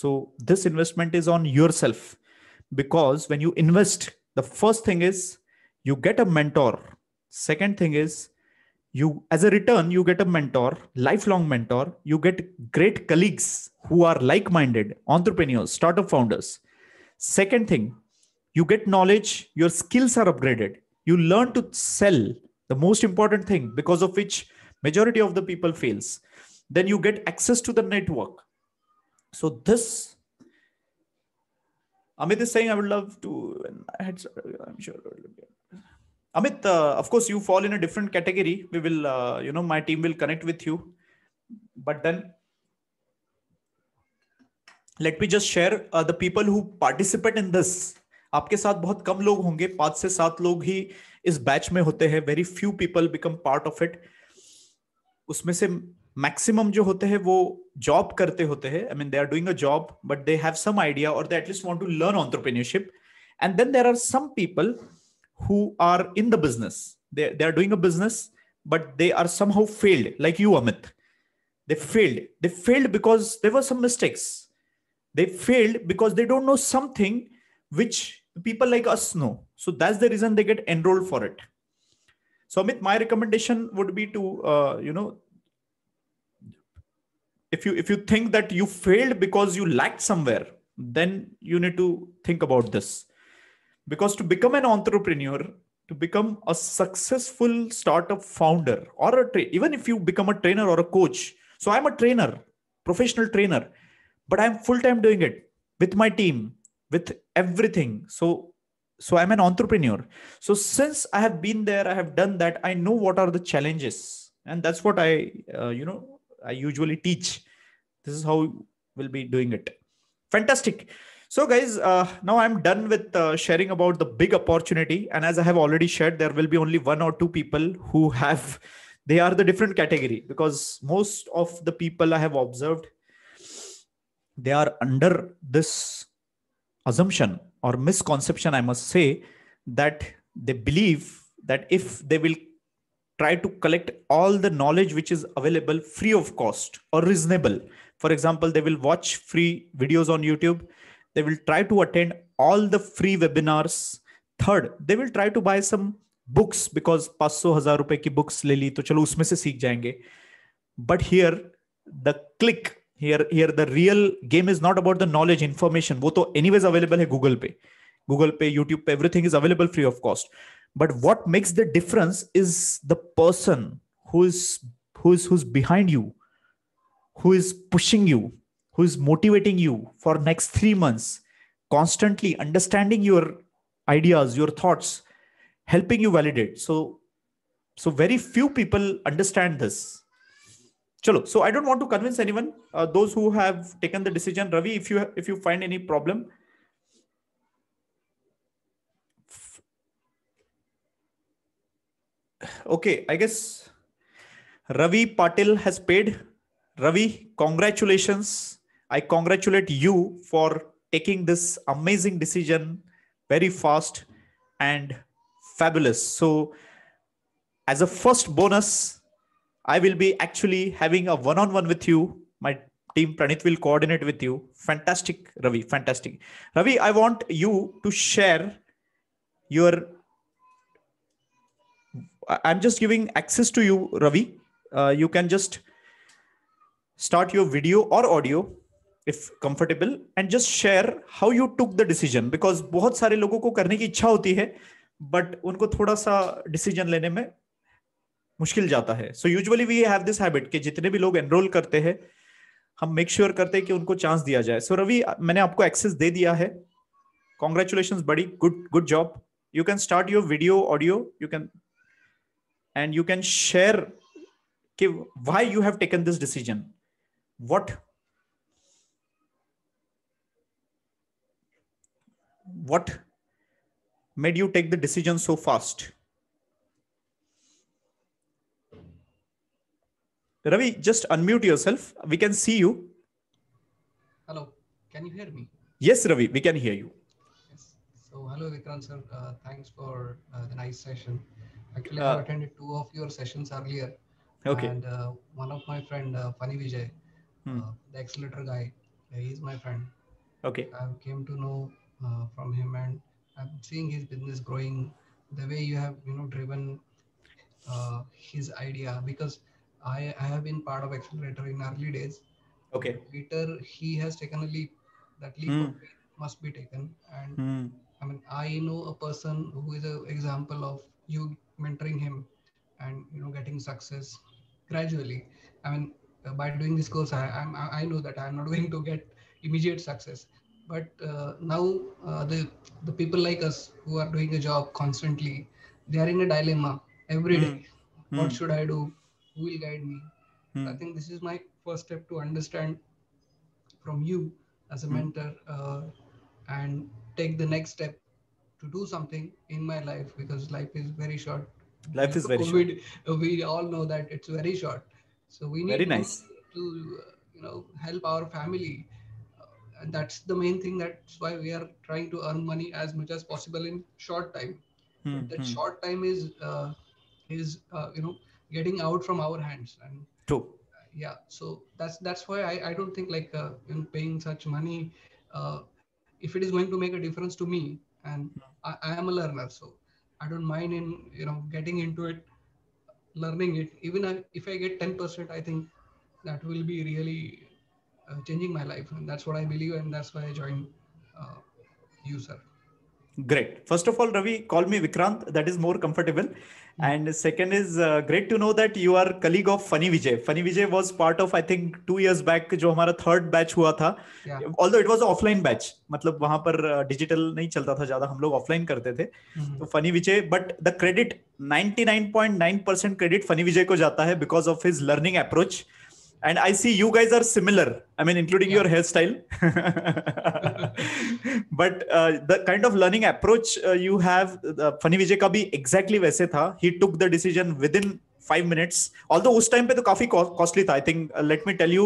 A: so this investment is on yourself because when you invest the first thing is you get a mentor second thing is you as a return you get a mentor lifelong mentor you get great colleagues who are like-minded entrepreneurs startup founders second thing you get knowledge your skills are upgraded you learn to sell the most important thing because of which majority of the people fails then you get access to the network so this amit is saying i would love to and i had i'm sure Amit, uh, of course, you fall in a different category. We will, uh, you know, my team will connect with you. But then let me just share uh, the people who participate in this. आपके साथ बहुत कम लोग होंगे पांच से सात लोग ही इस बैच में होते हैं very few people become part of it उसमें से मैक्सिमम जो होते हैं वो जॉब करते होते हैं I mean they are doing a job but they have some idea और they at least want to learn entrepreneurship and then there are some people who are in the business. They, they are doing a business, but they are somehow failed, like you, Amit. They failed. They failed because there were some mistakes. They failed because they don't know something which people like us know. So that's the reason they get enrolled for it. So Amit, my recommendation would be to uh, you know if you if you think that you failed because you lacked somewhere, then you need to think about this because to become an entrepreneur to become a successful startup founder or a tra- even if you become a trainer or a coach so i'm a trainer professional trainer but i'm full time doing it with my team with everything so so i'm an entrepreneur so since i have been there i have done that i know what are the challenges and that's what i uh, you know i usually teach this is how we'll be doing it fantastic so, guys, uh, now I'm done with uh, sharing about the big opportunity. And as I have already shared, there will be only one or two people who have, they are the different category because most of the people I have observed, they are under this assumption or misconception, I must say, that they believe that if they will try to collect all the knowledge which is available free of cost or reasonable, for example, they will watch free videos on YouTube they will try to attend all the free webinars third they will try to buy some books because 500000 rupees ki books le li to chalo usme se seekh but here the click here here the real game is not about the knowledge information wo to anyways available hai google pe google pe youtube pe everything is available free of cost but what makes the difference is the person who is who is who's behind you who is pushing you who's motivating you for next 3 months constantly understanding your ideas your thoughts helping you validate so so very few people understand this Chalo. so i don't want to convince anyone uh, those who have taken the decision ravi if you if you find any problem okay i guess ravi patil has paid ravi congratulations I congratulate you for taking this amazing decision very fast and fabulous. So, as a first bonus, I will be actually having a one on one with you. My team Pranit will coordinate with you. Fantastic, Ravi. Fantastic. Ravi, I want you to share your. I'm just giving access to you, Ravi. Uh, you can just start your video or audio if comfortable and just share how you took the decision because बहुत सारे लोगों को करने की इच्छा होती है but उनको थोड़ा सा डिसीजन लेने में मुश्किल जाता है so usually we have this habit कि जितने भी लोग एनरोल करते हैं हम मेक श्योर sure करते हैं कि उनको चांस दिया जाए सो so, रवि मैंने आपको एक्सेस दे दिया है कॉन्ग्रेचुलेशन बड़ी good good job you can start your video audio you can and you can share कि why you have taken this decision what what made you take the decision so fast? Ravi, just unmute yourself. We can see you.
B: Hello, can you hear me?
A: Yes, Ravi, we can hear you.
B: Yes. So, hello, Vikram sir. Uh, thanks for uh, the nice session. Actually, uh, I attended two of your sessions earlier. Okay. And uh, one of my friend, uh, Pani Vijay, hmm. Uh, the accelerator guy, he's my friend. Okay. I came to know uh, from him, and I'm seeing his business growing. The way you have you know driven uh, his idea because I, I have been part of Accelerator in early days. Okay. Later, he has taken a leap. That leap mm. must be taken. And mm. I mean, I know a person who is an example of you mentoring him and you know getting success gradually. I mean, uh, by doing this course, I I'm, I know that I'm not going to get immediate success, but uh, now uh, the the people like us who are doing a job constantly, they are in a dilemma every hmm. day. Mm. What mm. should I do? Who will guide me? Mm. I think this is my first step to understand from you as a hmm. mentor uh, and take the next step to do something in my life because life is very short.
A: Life is very COVID,
B: short. We all know that it's very short. So we need very nice. to, uh, you know, help our family and that's the main thing that's why we are trying to earn money as much as possible in short time
A: mm-hmm. that hmm. short
B: time is uh, is uh, you know getting out from our hands and True. yeah so that's that's why i, I don't think like uh, in paying such money uh, if it is going to make a difference to me and I, I am a learner so i don't mind in you know getting into it learning it even if i get 10% i think that will be really uh, changing my life and that's what i believe and that's why i joined uh, you sir
A: great first of all ravi call me vikrant that is more comfortable mm-hmm. and second is uh, great to know that you are colleague of funny vijay funny vijay was part of i think two years back जो हमारा third batch हुआ था although it was offline offline batch matlab wahan par uh, nahi chalta tha zyada hum log offline karte the mm-hmm. so funny vijay but the credit 99.9 credit funny vijay ko jata hai because of his learning approach approach and i see you guys are similar i mean including yeah. your hairstyle but uh, the kind of learning approach uh, you have uh, funny vijay ka bhi exactly waise tha he took the decision within 5 minutes although us time pe to काफी costly tha i think uh, let me tell you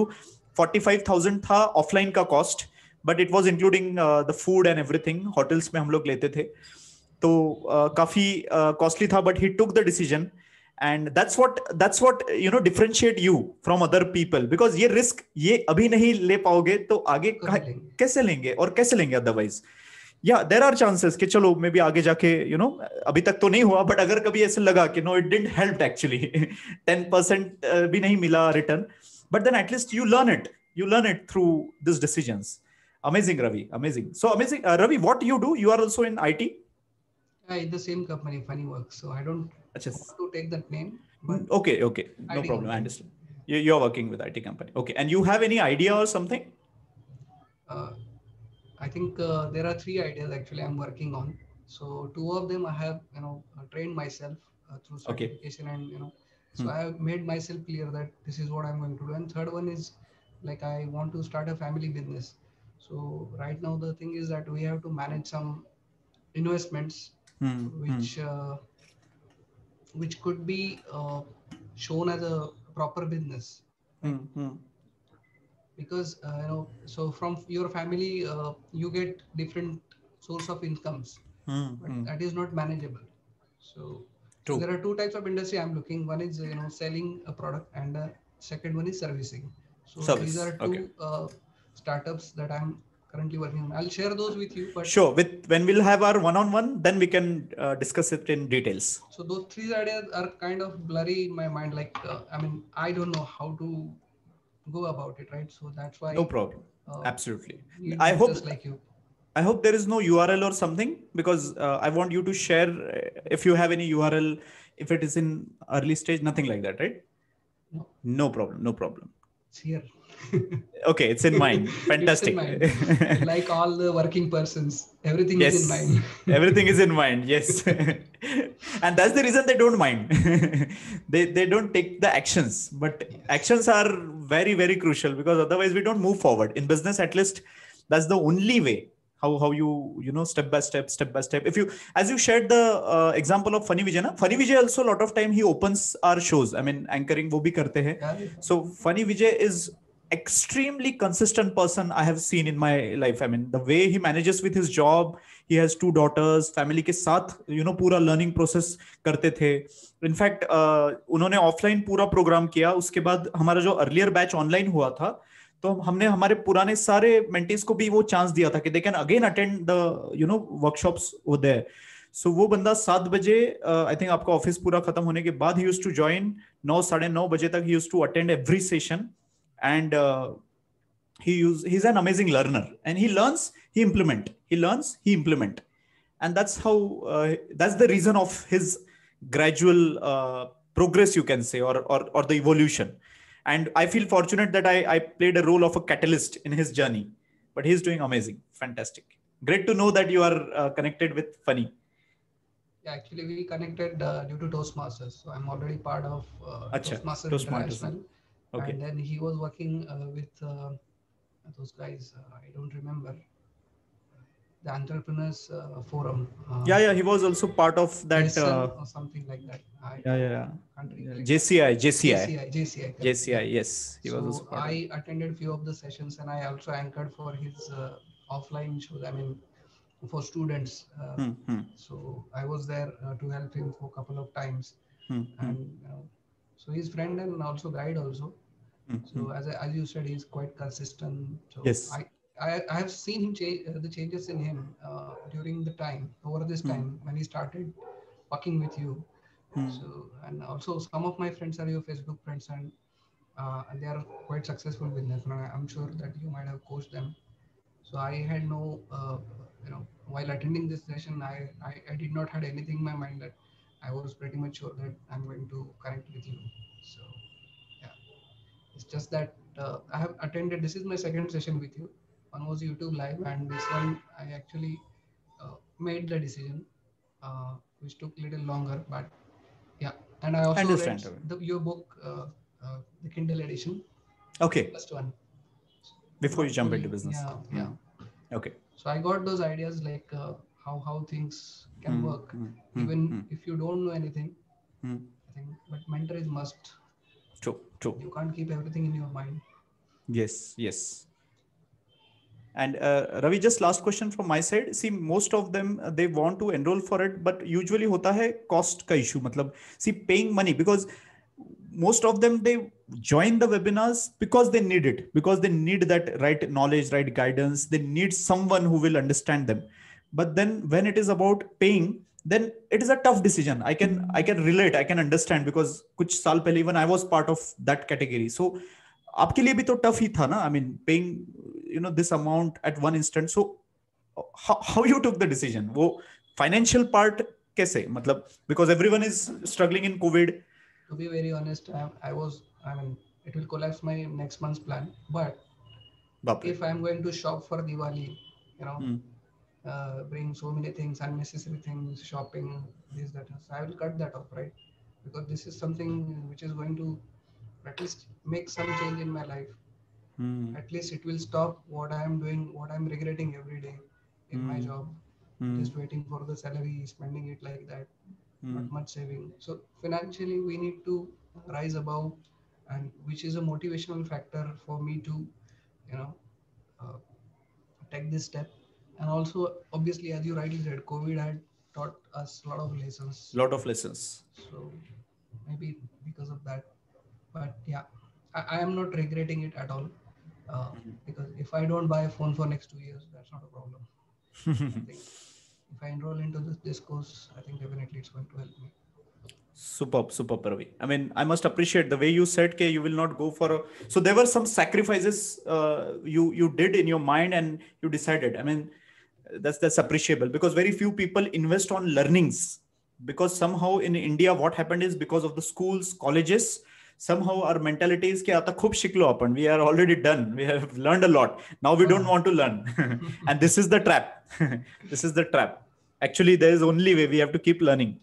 A: 45000 tha offline ka cost but it was including uh, the food and everything hotels में हम लोग लेते थे तो uh, काफी costly uh, था but he took the decision uh, and that's what that's what you know differentiate you from other people because ये risk ये अभी नहीं ले पाओगे तो आगे कैसे लेंगे और कैसे लेंगे अदरवाइज या देर आर चांसेस कि चलो मे भी आगे जाके यू you नो know, अभी तक तो नहीं हुआ बट अगर कभी ऐसे लगा कि no it didn't help actually ten percent भी नहीं मिला return but then at least you learn it you learn it through this decision amazing Ravi amazing so amazing Ravi what you do you are also in I T
B: the same company funny works so i don't just to take that name.
A: Mm, okay, okay, no ID problem. Company. I understand. You're working with IT company. Okay, and you have any idea or something?
B: Uh, I think uh, there are three ideas actually I'm working on. So two of them I have you know uh, trained myself uh, through certification okay. and you know so hmm. I have made myself clear that this is what I'm going to do. And third one is like I want to start a family business. So right now the thing is that we have to manage some investments hmm. hmm. which. Hmm which could be uh, shown as a proper business mm-hmm. because uh, you know so from your family uh, you get different source of incomes mm-hmm. but hmm. that is not manageable so True. there are two types of industry i'm looking one is you know selling a product and uh, second one is servicing so Service. these are two okay. Uh, startups that i'm currently working on. I'll share those with you. But sure,
A: with when we'll have our one-on-one, then we can uh, discuss it in details.
B: So those three ideas are kind of blurry in my mind. Like uh, I mean, I don't know how to go about it, right? So that's why. No problem. Uh, Absolutely.
A: I hope. Just like you. I hope there is no URL or something because uh, I want you to share uh, if you have any URL, if it is in early stage, nothing like that, right? No, no problem. No problem. It's here okay it's in mind fantastic in mind.
B: like all the working persons everything yes. is in mind everything
A: is in mind yes and that's the reason they don't mind they they don't take the actions but yes. actions are very very crucial because otherwise we don't move forward in business at least that's the only way how how you you know step by step step by step if you as you shared the uh, example of funny vijay na funny vijay also a lot of time he opens our shows i mean anchoring wo bhi karte hain so funny vijay is extremely consistent person I have seen in my life. I mean, the way he manages with his job, he has two daughters, family के साथ you know पूरा learning process करते थे. In fact, uh, उन्होंने offline पूरा program किया. उसके बाद हमारा जो earlier batch online हुआ था, तो हमने हमारे पुराने सारे मेंटीज को भी वो चांस दिया था कि they can again attend the you know workshops वो देयर सो वो बंदा सात बजे आई थिंक आपका ऑफिस पूरा खत्म होने के बाद ही यूज टू ज्वाइन नौ साढ़े नौ बजे तक ही use to attend every session and uh, he use he's an amazing learner and he learns he implement he learns he implement and that's how uh, that's the reason of his gradual uh, progress you can say or, or or the evolution and i feel fortunate that i i played a role of a catalyst in his journey but he's doing amazing fantastic great to know that you are uh, connected with funny
B: yeah actually we connected uh, due to toastmasters so i'm already part of uh, toastmasters, toastmasters international Okay. And then he was working uh, with uh, those guys. Uh, I don't remember the entrepreneurs uh, forum uh, yeah yeah he was
A: also part of that uh, or something like that I, yeah yeah, yeah. jci jci jci jci, JCI yes he so was also part i
B: attended few of the sessions and i also anchored for his offline shows i mean for students hmm, hmm. so i was there to help him for a couple of times hmm, hmm. and so his friend and also guide also Mm-hmm. So as, as you said, he's quite consistent. So yes. I, I, I have seen him change uh, the changes in him uh, during the time over this mm-hmm. time when he started working with you. Mm-hmm. So and also some of my friends are your Facebook friends and, uh, and they are quite successful And I'm sure that you might have coached them. So I had no, uh, you know, while attending this session, I, I, I did not had anything in my mind that I was pretty much sure that I'm going to connect with you. So it's just that uh, I have attended, this is my second session with you. One was YouTube Live, and this one I actually uh, made the decision, uh, which took a little longer, but yeah. And I also Understand. read the, your book, uh, uh, the Kindle edition. Okay. First one.
A: Before you jump into business. Yeah. yeah. Hmm. yeah. Okay.
B: So I got those ideas like uh, how, how things can mm, work. Mm,
A: Even mm, if
B: you don't know anything, hmm. I think, but mentor is must True, true. You can't keep everything in your mind.
A: Yes, yes. And uh, Ravi, just last question from my side. See, most of them uh, they want to enroll for it, but usually होता है cost का issue. मतलब, see, paying money because most of them they join the webinars because they need it because they need that right knowledge right guidance they need someone who will understand them but then when it is about paying then it is a tough decision i can i can relate i can understand because kuch saal pehle even i was part of that category so aapke liye bhi to tough hi tha na i mean paying you know this amount at one instant so how, how you took the decision wo financial part kaise matlab because everyone is struggling in covid
B: to be very honest i, was i mean it will collapse my next month's plan but Bapre. if i am going to shop for diwali you know hmm uh, bring so many things, unnecessary things, shopping, this, that. So I will cut that off, right? Because this is something which is going to at least make some change in my life. Mm. At least it will stop what I am doing, what I'm regretting every day in mm. my hmm. job. Mm. Just waiting for the salary, spending it like that, hmm. not much saving. So financially, we need to rise above, and which is a motivational factor for me to, you know, uh, take this step and also obviously as you rightly said covid had taught us a lot of lessons
A: lot of lessons
B: so maybe because of that but yeah i, I am not regretting it at all uh, mm-hmm. because if i don't buy a phone for next two years that's not a problem if i enroll into this, this course i think definitely it's going to help me
A: superb superb Ravi. i mean i must appreciate the way you said okay you will not go for a so there were some sacrifices uh, you you did in your mind and you decided i mean that's that's appreciable because very few people invest on learnings because somehow in india what happened is because of the schools colleges somehow our mentality is ki we are already done we have learned a lot now we don't want to learn and this is the trap this is the trap actually there is only way we have to keep learning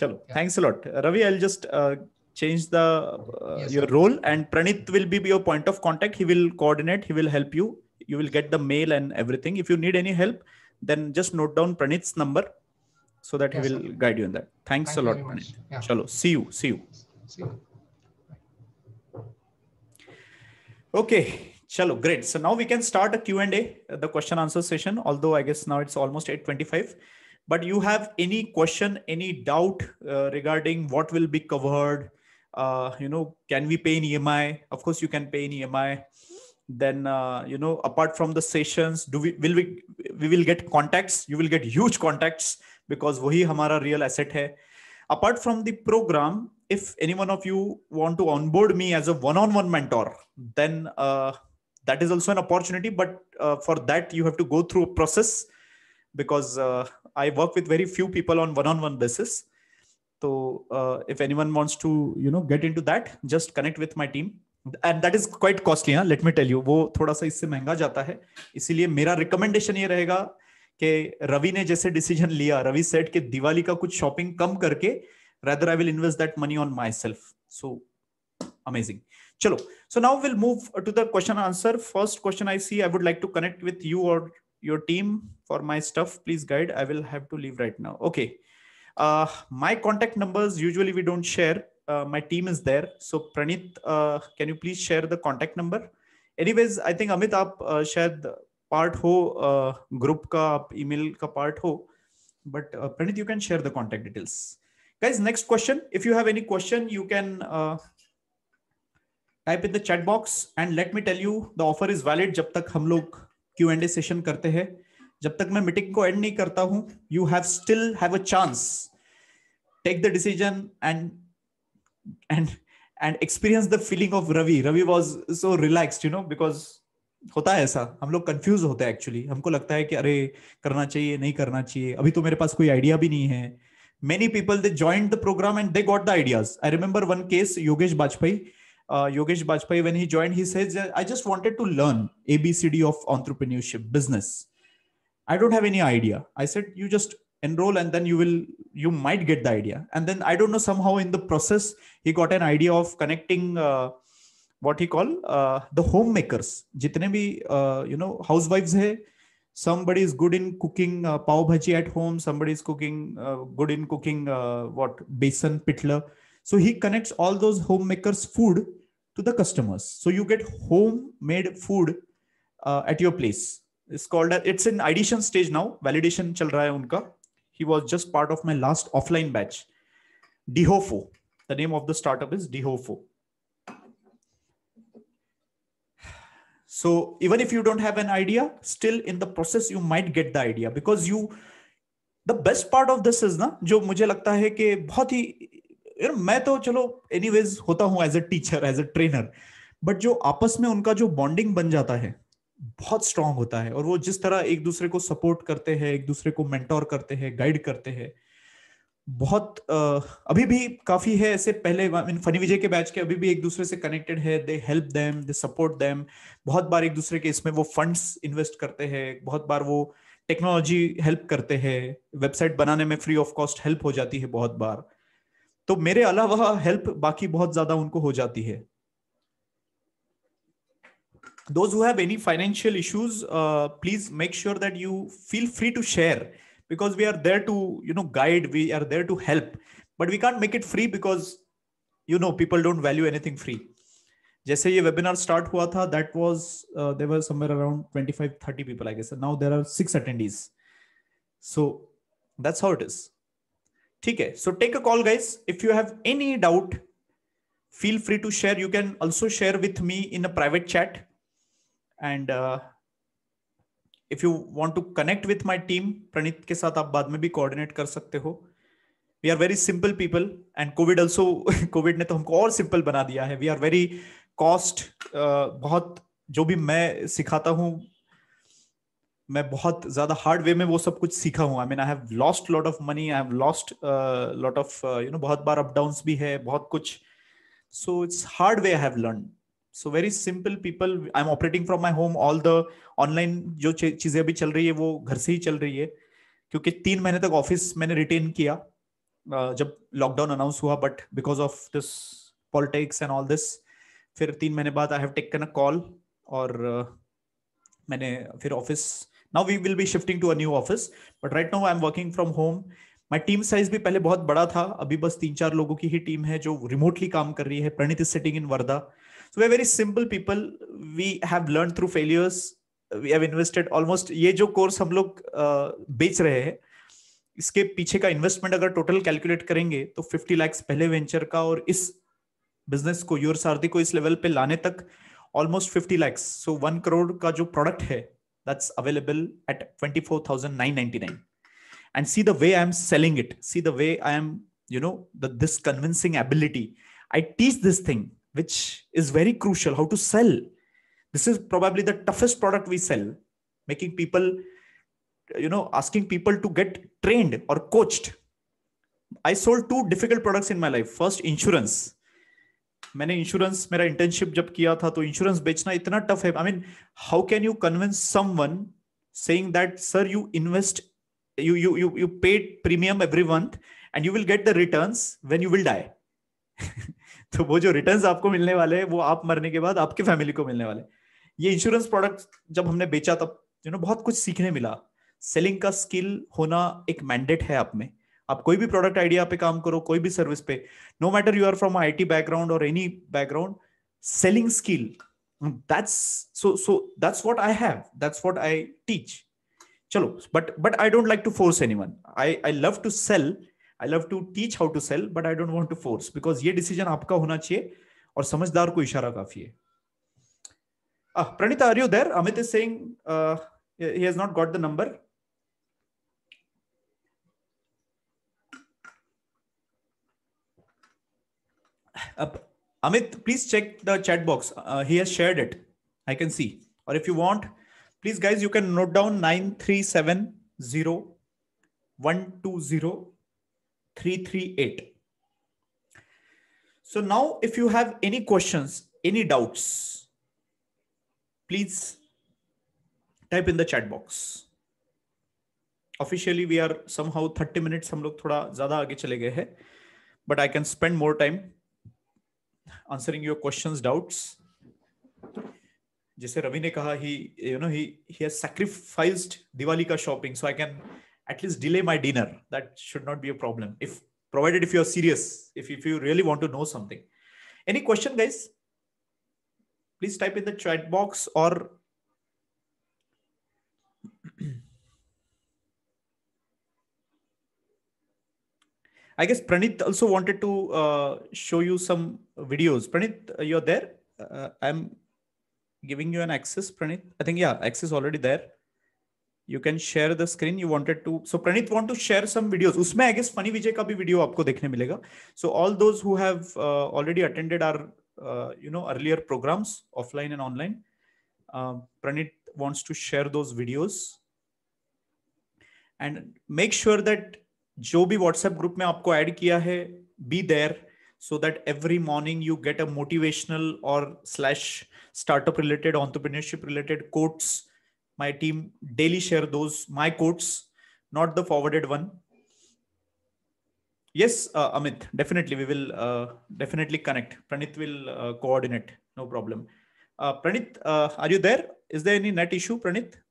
A: chalo yeah. thanks a lot ravi i'll just uh, change the uh, yes, your sir. role and pranit will be your point of contact he will coordinate he will help you you will get the mail and everything if you need any help then just note down pranit's number so that yes, he will sir. guide you in that thanks Thank a lot pranit yeah. Chalo, see you see you see you okay Chalo, great. So now we can start a Q&A, uh, the question answer session, although I guess now it's almost 8.25. But you have any question, any doubt uh, regarding what will be covered? Uh, you know, can we pay in EMI? Of course, you can pay in EMI then uh, you know apart from the sessions do we will we we will get contacts you will get huge contacts because wahi hamara real asset hai apart from the program if any one of you want to onboard me as a one-on-one mentor then uh, that is also an opportunity but uh, for that you have to go through a process because uh, i work with very few people on one-on-one basis so uh, if anyone wants to you know get into that just connect with my team and that is quite costly हाँ let me tell you वो थोड़ा सा इससे महंगा जाता है इसीलिए मेरा रिकमेंडेशन ये रहेगा कि रवि ने जैसे डिसीजन लिया रवि सेट के दिवाली का कुछ शॉपिंग कम करके rather I will invest that money on myself so amazing चलो so now will move to the question answer first question I see I would like to connect with you और your team for my stuff please guide I will है my contact number usually we don't share uh, my team is there. So Pranit, uh, can you please share the contact number? Anyways, I think Amit, आप uh, शायद part हो group का email ka part ho, but uh, Pranit, you can share the contact details. guys next question if you have any question you can uh, type in the chat box and let me tell you the offer is valid jab tak hum log q&a session karte hain जब तक मैं meeting को end नहीं करता हूं you have still have a chance. Take the decision and and and experience the feeling of Ravi. Ravi was so relaxed, you know, because होता है ऐसा हम लोग कंफ्यूज होते हैं एक्चुअली हमको लगता है कि अरे करना चाहिए नहीं करना चाहिए अभी तो मेरे पास कोई आइडिया भी नहीं है many people they join the programme and they got the ideas I remember one case Yogesh Vajpayee Yogesh Vajpayee when he join he says I just wanted to learn ABCD of entrepreneurship business I don't have any idea I said you just enroll and then you will you might get the idea and then i don't know somehow in the process he got an idea of connecting uh, what he call uh, the homemakers jitne bhi uh, you know housewives hai somebody is good in cooking uh, pav bhaji at home somebody is cooking uh, good in cooking uh, what besan pitla so he connects all those homemakers food to the customers so you get homemade food uh, at your place it's called a, it's in ideation stage now validation chal raha hai unka He was just part of my last offline batch. Dehofo. The name of the startup is Dehofo. So even if you don't have an idea, still in the process you might get the idea because you the best part of this is na jo mujhe lagta hai ki bahut hi you know मैं तो चलो anyways होता हूँ as a teacher as a trainer but जो आपस में उनका जो बॉन्डिंग बन जाता है बहुत स्ट्रांग होता है और वो जिस तरह एक दूसरे को सपोर्ट करते हैं एक दूसरे को मेंटोर करते हैं गाइड करते हैं बहुत अभी भी काफी है ऐसे पहले इन फनी विजय के बैच के अभी भी एक दूसरे से कनेक्टेड है they help them they support them बहुत बार एक दूसरे के इसमें वो फंड्स इन्वेस्ट करते हैं बहुत बार वो टेक्नोलॉजी हेल्प करते हैं वेबसाइट बनाने में फ्री ऑफ कॉस्ट हेल्प हो जाती है बहुत बार तो मेरे अलावा हेल्प बाकी बहुत ज्यादा उनको हो जाती है those who have any financial issues uh, please make sure that you feel free to share because we are there to you know guide we are there to help but we can't make it free because you know people don't value anything free जैसे ये webinar start हुआ था that was uh, there were somewhere around 25 30 people I guess now there are six attendees so that's how it is ठीक है so take a call guys if you have any doubt feel free to share you can also share with me in a private chat and if you want to connect with my team Praneet के साथ आप बाद में भी coordinate कर सकते हो we are very simple people and covid also covid ने तो हमको और सिंपल बना दिया है वी आर वेरी कॉस्ट बहुत जो भी मैं सिखाता हूँ मैं बहुत ज्यादा हार्ड वे में वो सब कुछ सीखा हूँ I mean I have lost lot of money I have lost lot of you know बहुत बार अपडाउन भी है बहुत कुछ so it's hard way I have learn so very simple people I am operating from my home all the online जो चीजें अभी चल रही है वो घर से ही चल रही है क्योंकि तीन महीने तक ऑफिस मैंने रिटेन किया जब लॉकडाउन अनाउंस हुआ but because of this politics and all this फिर तीन महीने बाद I have taken a call और मैंने फिर office now we will be shifting to a new office but right now I am working from home my team size भी पहले बहुत बड़ा था अभी बस तीन चार लोगों की ही टीम है जो रिमोटली काम कर रही है Praneet is sitting in Wardha so we very simple people we have learn through failures we have invested almost ये जो कोर्स हम लोग बेच रहे हैं इसके पीछे का इन्वेस्टमेंट अगर टोटल कैलकुलेट करेंगे तो 50 लाख पहले वेंचर का और इस बिजनेस को योर सारदी को इस लेवल पे लाने तक almost 50 lakh so one crore का जो प्रोडक्ट है that's available at twenty four thousand nine ninety nine and see the way i'm selling it see the way i am you know the, this convincing ability i teach this thing which is very crucial how to sell this is probably the toughest product we sell making people you know asking people to get trained or coached i sold two difficult products in my life first insurance मैंने insurance मेरा internship जब किया था तो insurance बेचना इतना tough है I mean how can you convince someone saying that sir you invest you you you you paid premium every month and you will get the returns when you will die तो वो जो returns आपको मिलने वाले हैं वो आप मरने के बाद आपके फैमिली को मिलने वाले ये इंश्योरेंस प्रोडक्ट जब हमने बेचा तब यू नो बहुत कुछ सीखने मिला सेलिंग का स्किल होना एक मैंडेट है आप में आप कोई भी प्रोडक्ट आइडिया पे काम करो कोई भी सर्विस पे no matter you are from टी बैकग्राउंड और any background selling skill that's so so that's what I have that's what I teach but but i don't like to force anyone i i love to sell I love to teach how to sell but I don't want to force because ये decision आपका होना चाहिए और समझदार को इशारा काफी है ah pranita are you there amit is saying uh, he has not got the number uh, amit please check the chat box uh, he has shared it i can see or if you want Please, guys, you can note down nine three seven zero one two zero three three eight. So now if you have any questions, any doubts, please type in the chat box. Officially, we are somehow 30 minutes. हम लोग थोड़ा ज्यादा आगे चले गए हैं But I can spend more time answering your questions, doubts. जैसे रवि ने कहा he you know he he has sacrificed Diwali का shopping so I can at least delay my dinner that should not be a problem if provided if you are serious if if you really want to know something any question guys please type in the chat box और I guess Pranit also wanted to show you you some videos. Pranit, uh, you're there. Uh, giving you an access, Pranit? I think, yeah, access already there. You can share the screen. You wanted to. So Pranit want to share some videos. usme I guess Funny Vijay ka bhi video aapko dekhne milega So all those who have uh, already attended our uh, you know earlier programs offline and online, uh, Pranit wants to share those videos. And make sure that जो भी WhatsApp group में आपको add किया है, be there. so that every morning you get a motivational or slash startup related entrepreneurship related quotes my team daily share those my quotes not the forwarded one yes uh, amit definitely we will uh, definitely connect pranit will uh, coordinate no problem uh, pranit uh, are you there is there any net issue pranit